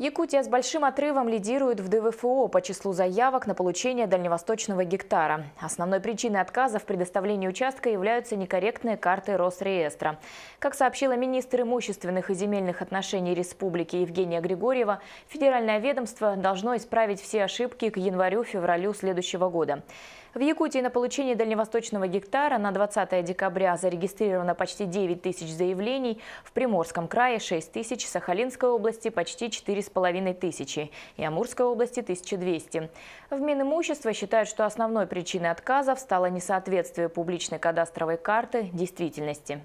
Якутия с большим отрывом лидирует в ДВФО по числу заявок на получение дальневосточного гектара. Основной причиной отказа в предоставлении участка являются некорректные карты Росреестра. Как сообщила министр имущественных и земельных отношений республики Евгения Григорьева, федеральное ведомство должно исправить все ошибки к январю-февралю следующего года. В Якутии на получение дальневосточного гектара на 20 декабря зарегистрировано почти 9 тысяч заявлений, в Приморском крае 6 тысяч, в Сахалинской области почти 4,5 тысячи и Амурской области 1200. В Минимущество считают, что основной причиной отказов стало несоответствие публичной кадастровой карты действительности.